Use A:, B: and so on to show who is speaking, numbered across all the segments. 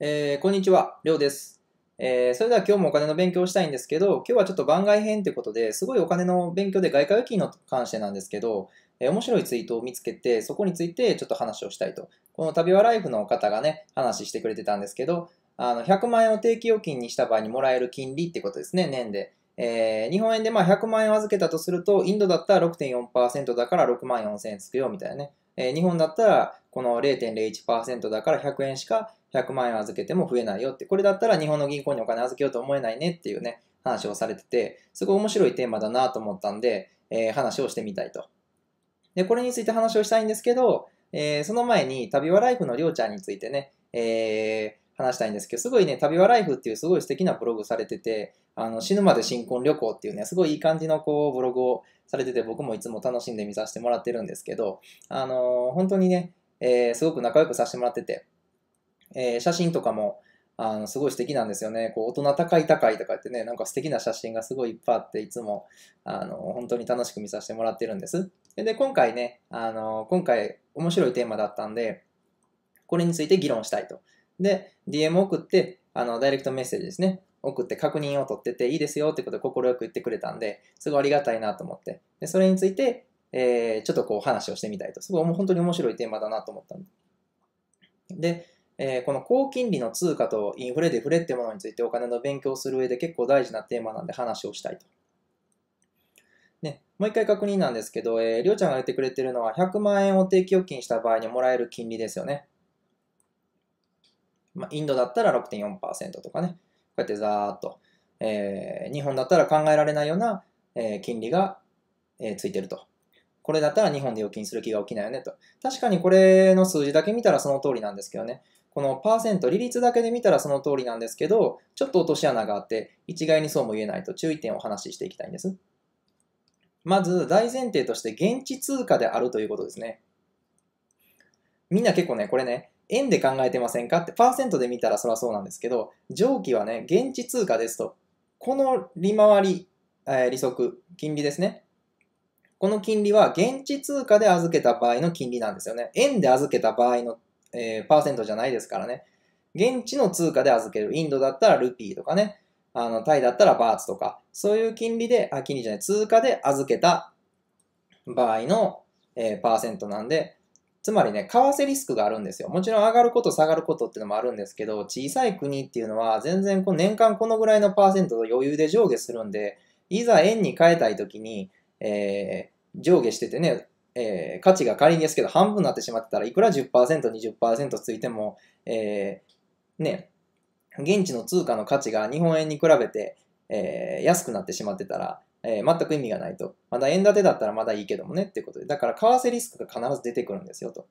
A: えー、こんにちは、りょうです。えー、それでは今日もお金の勉強をしたいんですけど、今日はちょっと番外編ということで、すごいお金の勉強で外貨預金の関してなんですけど、えー、面白いツイートを見つけて、そこについてちょっと話をしたいと。この旅はライフの方がね、話してくれてたんですけど、あの、100万円を定期預金にした場合にもらえる金利ってことですね、年で。えー、日本円でまあ100万円を預けたとすると、インドだったら6.4%だから6万4000円つくよみたいなね。えー、日本だったらこの0.01%だから100円しか100万円預けても増えないよって、これだったら日本の銀行にお金預けようと思えないねっていうね、話をされてて、すごい面白いテーマだなと思ったんで、えー、話をしてみたいと。で、これについて話をしたいんですけど、えー、その前に旅はライフのりょうちゃんについてね、えー、話したいんですけど、すごいね、旅はライフっていうすごい素敵なブログされてて、あの死ぬまで新婚旅行っていうね、すごいいい感じのこうブログをされてて、僕もいつも楽しんで見させてもらってるんですけど、あのー、本当にね、えすごく仲良くさせてもらってて、えー、写真とかもあのすごい素敵なんですよね。こう大人高い高いとかってね、なんか素敵な写真がすごいいっぱいあって、いつもあの本当に楽しく見させてもらってるんです。で、今回ね、あの今回面白いテーマだったんで、これについて議論したいと。で、DM 送って、あのダイレクトメッセージですね、送って確認を取ってていいですよってことを快く言ってくれたんで、すごいありがたいなと思って、でそれについて、えー、ちょっとこう話をしてみたいと。すごい本当に面白いテーマだなと思ったんで。でえー、この高金利の通貨とインフレデフレってものについてお金の勉強する上で結構大事なテーマなんで話をしたいと。ね、もう一回確認なんですけど、えー、りょうちゃんが言ってくれてるのは100万円を定期預金した場合にもらえる金利ですよね。まあ、インドだったら6.4%とかね、こうやってざーっと、えー、日本だったら考えられないような、えー、金利が、えー、ついてるとこれだったら日本で預金する気が起きないよねと。確かにこれの数字だけ見たらその通りなんですけどね。このパーセント、利率だけで見たらその通りなんですけど、ちょっと落とし穴があって、一概にそうも言えないと注意点をお話ししていきたいんです。まず、大前提として現地通貨であるということですね。みんな結構ね、これね、円で考えてませんかって、パーセントで見たらそりゃそうなんですけど、上記はね、現地通貨ですと。この利回り、えー、利息、金利ですね。この金利は現地通貨で預けた場合の金利なんですよね。円で預けた場合の、えー、パーセントじゃないですからね。現地の通貨で預ける。インドだったらルピーとかね。あの、タイだったらバーツとか。そういう金利で、あ、金利じゃない、通貨で預けた場合の、えー、パーセントなんで、つまりね、為替リスクがあるんですよ。もちろん上がること下がることっていうのもあるんですけど、小さい国っていうのは全然こう年間このぐらいのパーセントと余裕で上下するんで、いざ円に変えたいときに、えー、上下しててね、えー、価値が仮にですけど半分になってしまってたらいくら 10%20% ついても、えー、ね現地の通貨の価値が日本円に比べて、えー、安くなってしまってたら、えー、全く意味がないと。まだ円建てだったらまだいいけどもねっていうことで。だから為替リスクが必ず出てくるんですよと。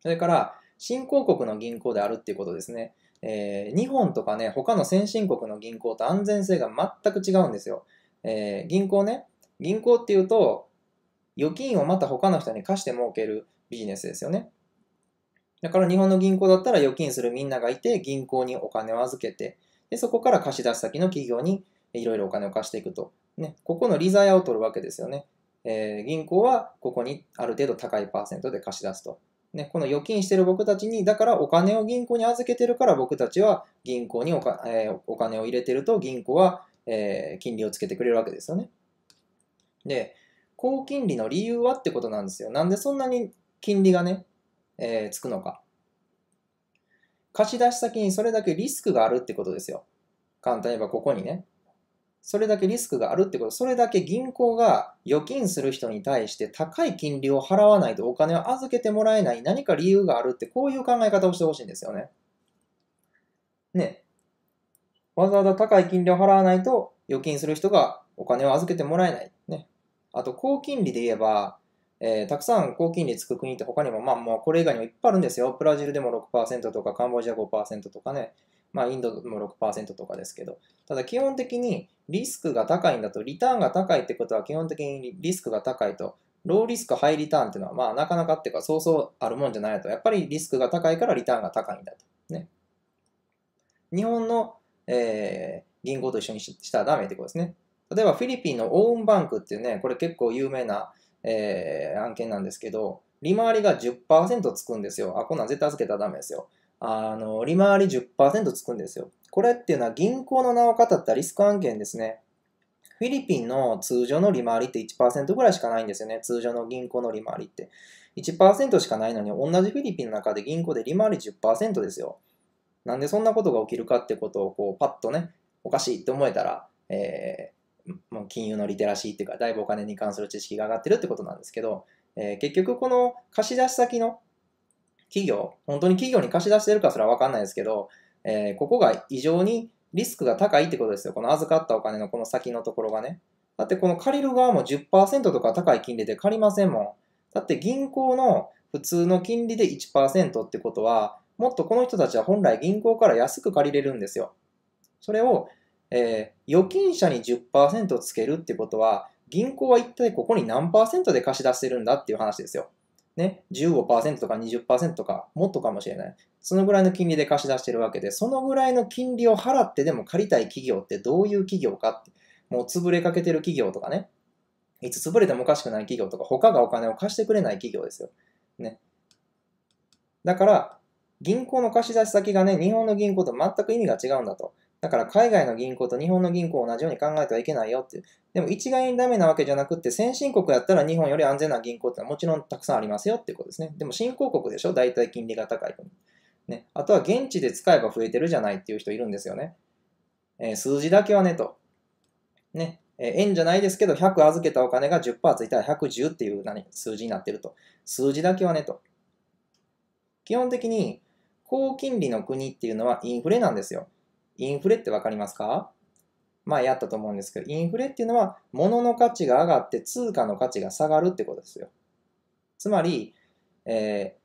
A: それから、新興国の銀行であるっていうことですね。えー、日本とかね、他の先進国の銀行と安全性が全く違うんですよ。えー、銀行ね、銀行っていうと、預金をまた他の人に貸して儲けるビジネスですよね。だから日本の銀行だったら預金するみんながいて、銀行にお金を預けて、でそこから貸し出す先の企業にいろいろお金を貸していくと。ね、ここの利ザヤを取るわけですよね。えー、銀行はここにある程度高いパーセントで貸し出すと。ね、この預金してる僕たちに、だからお金を銀行に預けてるから僕たちは銀行にお,、えー、お金を入れてると銀行は、えー、金利をつけてくれるわけですよね。で、高金利の理由はってことなんですよ。なんでそんなに金利がね、えー、つくのか。貸し出し先にそれだけリスクがあるってことですよ。簡単に言えばここにね。それだけリスクがあるってこと、それだけ銀行が預金する人に対して高い金利を払わないとお金を預けてもらえない何か理由があるってこういう考え方をしてほしいんですよね。ね。わざわざ高い金利を払わないと預金する人がお金を預けてもらえない。あと、高金利で言えば、えー、たくさん高金利つく国って他にも、まあもうこれ以外にもいっぱいあるんですよ。ブラジルでも6%とか、カンボジア5%とかね、まあインドも6%とかですけど、ただ基本的にリスクが高いんだと、リターンが高いってことは基本的にリスクが高いと、ローリスク、ハイリターンっていうのは、まあなかなかっていうか、そうそうあるもんじゃないと、やっぱりリスクが高いからリターンが高いんだと。ね。日本の、えー、銀行と一緒にしたらダメってことですね。例えばフィリピンのオウンバンクっていうね、これ結構有名な、えー、案件なんですけど、利回りが10%つくんですよ。あ、こんなん絶対預けたらダメですよ。あの、利回り10%つくんですよ。これっていうのは銀行の名を語ったリスク案件ですね。フィリピンの通常の利回りって1%ぐらいしかないんですよね。通常の銀行の利回りって。1%しかないのに、同じフィリピンの中で銀行で利回り10%ですよ。なんでそんなことが起きるかってことを、こう、パッとね、おかしいって思えたら、えー、もう金融のリテラシーっていうか、だいぶお金に関する知識が上がってるってことなんですけど、えー、結局この貸し出し先の企業、本当に企業に貸し出してるかすらわかんないですけど、えー、ここが異常にリスクが高いってことですよ。この預かったお金のこの先のところがね。だってこの借りる側も10%とか高い金利で借りませんもん。だって銀行の普通の金利で1%ってことは、もっとこの人たちは本来銀行から安く借りれるんですよ。それをえー、預金者に10%つけるってことは、銀行は一体ここに何パーセントで貸し出してるんだっていう話ですよ。ね、15%とか20%とか、もっとかもしれない。そのぐらいの金利で貸し出してるわけで、そのぐらいの金利を払ってでも借りたい企業ってどういう企業かって、もう潰れかけてる企業とかね、いつ潰れてもおかしくない企業とか、他がお金を貸してくれない企業ですよ。ね。だから、銀行の貸し出し先がね、日本の銀行と全く意味が違うんだと。だから海外の銀行と日本の銀行を同じように考えてはいけないよっていう。でも一概にダメなわけじゃなくて、先進国やったら日本より安全な銀行ってのはもちろんたくさんありますよっていうことですね。でも新興国でしょ大体金利が高い国。ね。あとは現地で使えば増えてるじゃないっていう人いるんですよね。えー、数字だけはねと。ね。えー、円じゃないですけど、100預けたお金が10%ついたら110っていう何数字になってると。数字だけはねと。基本的に高金利の国っていうのはインフレなんですよ。インフレって分かりますか前やったと思うんですけど、インフレっていうのは、物の価値が上がって通貨の価値が下がるってことですよ。つまり、えー、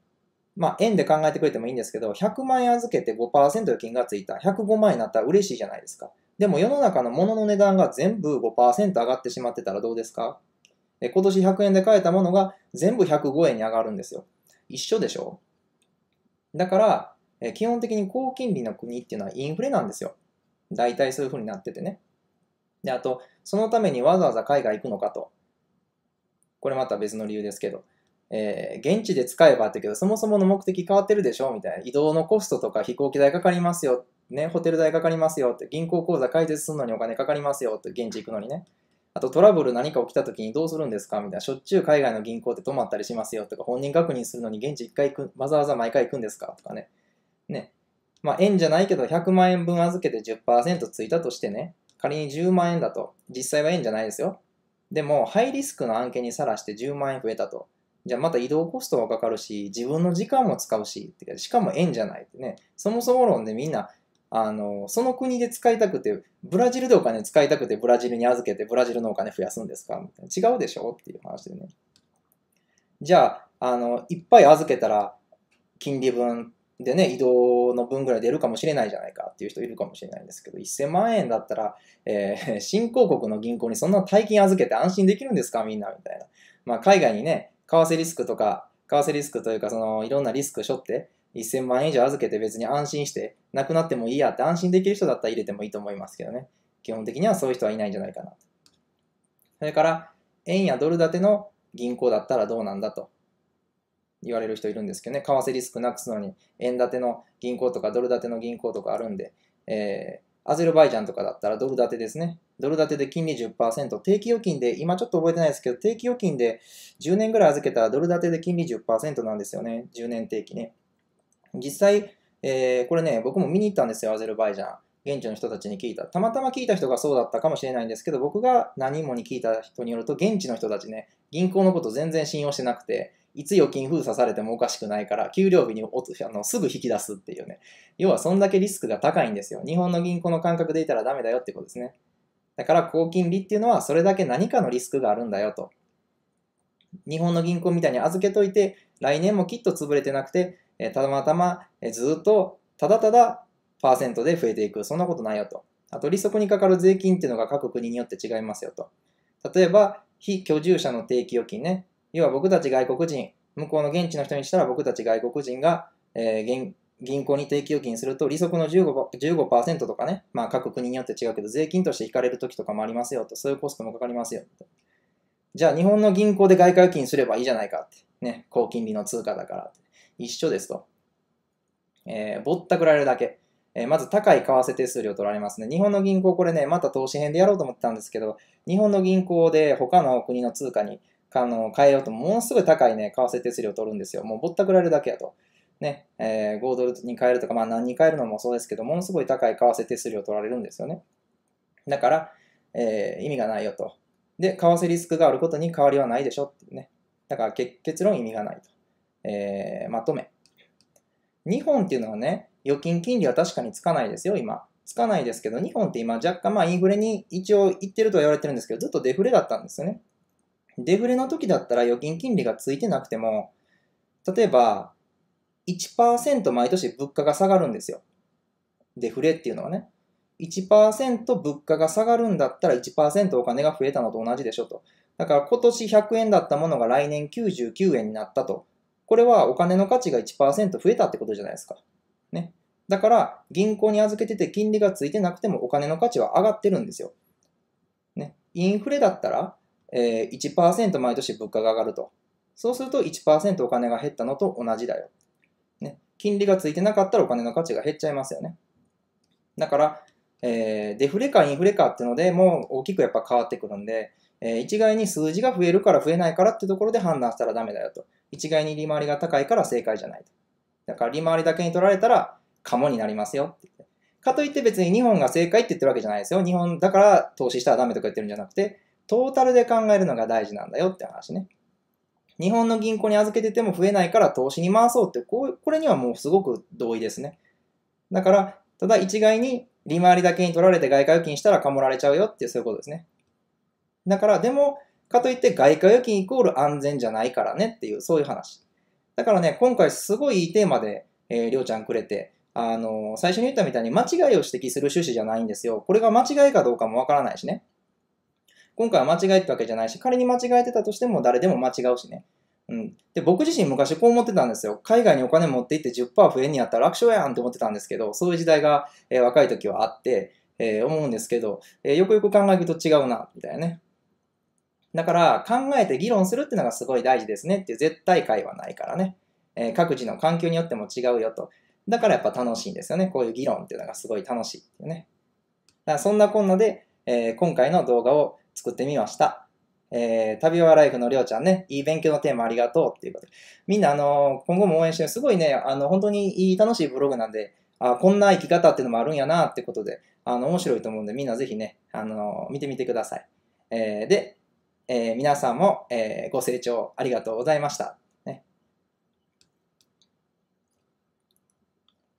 A: まあ、円で考えてくれてもいいんですけど、100万円預けて5%預金がついた、105万円になったら嬉しいじゃないですか。でも世の中の物の値段が全部5%上がってしまってたらどうですかえ今年100円で買えたものが全部105円に上がるんですよ。一緒でしょだから、え基本的に高金利の国っていうのはインフレなんですよ。大体そういう風になっててね。で、あと、そのためにわざわざ海外行くのかと。これまた別の理由ですけど。えー、現地で使えばってけど、そもそもの目的変わってるでしょみたいな。移動のコストとか飛行機代かかりますよ。ね、ホテル代かかりますよって。銀行口座開設するのにお金かかりますよって、現地行くのにね。あとトラブル何か起きた時にどうするんですかみたいな。しょっちゅう海外の銀行って泊まったりしますよとか、本人確認するのに現地1回行く、わざわざ毎回行くんですかとかね。ね、まあ、円じゃないけど、100万円分預けて10%ついたとしてね、仮に10万円だと、実際は円じゃないですよ。でも、ハイリスクの案件にさらして10万円増えたと。じゃあまた移動コストはかかるし、自分の時間も使うし、てかしかも円じゃないってね、そもそも論でみんな、あの、その国で使いたくて、ブラジルでお金使いたくて、ブラジルに預けて、ブラジルのお金増やすんですか違うでしょっていう話でね。じゃあ、あの、いっぱい預けたら、金利分でね、移動の分ぐらい出るかもしれないじゃないかっていう人いるかもしれないんですけど、1000万円だったら、えー、新興国の銀行にそんな大金預けて安心できるんですかみんなみたいな。まあ、海外にね、為替リスクとか、為替リスクというか、その、いろんなリスク背負って、1000万円以上預けて別に安心して、なくなってもいいやって安心できる人だったら入れてもいいと思いますけどね。基本的にはそういう人はいないんじゃないかな。それから、円やドル建ての銀行だったらどうなんだと。言われる人いるんですけどね、為替リスクなくすのに、円建ての銀行とかドル建ての銀行とかあるんで、えー、アゼルバイジャンとかだったらドル建てですね。ドル建てで金利10%、定期預金で、今ちょっと覚えてないですけど、定期預金で10年ぐらい預けたらドル建てで金利10%なんですよね、10年定期ね。実際、えー、これね、僕も見に行ったんですよ、アゼルバイジャン。現地の人たちに聞いた。たまたま聞いた人がそうだったかもしれないんですけど、僕が何人もに聞いた人によると、現地の人たちね、銀行のこと全然信用してなくて、いつ預金封鎖されてもおかしくないから、給料日にあのすぐ引き出すっていうね。要はそんだけリスクが高いんですよ。日本の銀行の感覚でいたらダメだよってことですね。だから高金利っていうのはそれだけ何かのリスクがあるんだよと。日本の銀行みたいに預けといて、来年もきっと潰れてなくて、えたまたま、えずっとただただパーセントで増えていく。そんなことないよと。あと利息にかかる税金っていうのが各国によって違いますよと。例えば、非居住者の定期預金ね。要は僕たち外国人、向こうの現地の人にしたら僕たち外国人が、えー、銀行に定期預金すると利息の 15%, 15とかね、まあ、各国によって違うけど税金として引かれる時とかもありますよとそういうコストもかかりますよとじゃあ日本の銀行で外貨預金すればいいじゃないかってね高金利の通貨だから一緒ですと、えー、ぼったくられるだけ、えー、まず高い為替手数料取られますね日本の銀行これねまた投資編でやろうと思ってたんですけど日本の銀行で他の国の通貨にあの、変えようと、ものすごい高いね、為替手数料取るんですよ。もうぼったくられるだけやと。ね、えー、5ドルに変えるとか、まあ何に変えるのもそうですけど、ものすごい高い為替手数料取られるんですよね。だから、えー、意味がないよと。で、為替リスクがあることに変わりはないでしょっていうね。だから結論意味がないと。えー、まとめ。日本っていうのはね、預金金利は確かにつかないですよ、今。つかないですけど、日本って今若干まあインフレに一応いってるとは言われてるんですけど、ずっとデフレだったんですよね。デフレの時だったら預金金利がついてなくても、例えば1%毎年物価が下がるんですよ。デフレっていうのはね。1%物価が下がるんだったら1%お金が増えたのと同じでしょと。だから今年100円だったものが来年99円になったと。これはお金の価値が1%増えたってことじゃないですか。ね。だから銀行に預けてて金利がついてなくてもお金の価値は上がってるんですよ。ね。インフレだったらえー、1%毎年物価が上がると。そうすると1%お金が減ったのと同じだよ。ね、金利がついてなかったらお金の価値が減っちゃいますよね。だから、えー、デフレかインフレかっていうのでもう大きくやっぱ変わってくるんで、えー、一概に数字が増えるから増えないからってところで判断したらダメだよと。一概に利回りが高いから正解じゃないと。だから利回りだけに取られたらカモになりますよって。かといって別に日本が正解って言ってるわけじゃないですよ。日本だから投資したらダメとか言ってるんじゃなくて、トータルで考えるのが大事なんだよって話ね。日本の銀行に預けてても増えないから投資に回そうって、これにはもうすごく同意ですね。だから、ただ一概に利回りだけに取られて外貨預金したらかもられちゃうよっていうそういうことですね。だから、でも、かといって外貨預金イコール安全じゃないからねっていう、そういう話。だからね、今回すごいいいテーマで、えー、りょうちゃんくれて、あのー、最初に言ったみたいに間違いを指摘する趣旨じゃないんですよ。これが間違いかどうかもわからないしね。今回は間違えたわけじゃないし、仮に間違えてたとしても誰でも間違うしね。うん。で、僕自身昔こう思ってたんですよ。海外にお金持って行って10%増えにやったら楽勝やんって思ってたんですけど、そういう時代が、えー、若い時はあって、えー、思うんですけど、えー、よくよく考えると違うな、みたいなね。だから考えて議論するっていうのがすごい大事ですねっていう絶対解はないからね。えー、各自の環境によっても違うよと。だからやっぱ楽しいんですよね。こういう議論っていうのがすごい楽しいっていうね。だからそんなこんなで、えー、今回の動画を、作ってみました。えー、旅はライフのりょうちゃんね、いい勉強のテーマありがとうっていうことで。みんな、あの、今後も応援してる。すごいね、あの、本当にいい楽しいブログなんで、あこんな生き方っていうのもあるんやなってことで、あの、面白いと思うんで、みんなぜひね、あの、見てみてください。えー、で、えー、皆さんも、えご清聴ありがとうございました。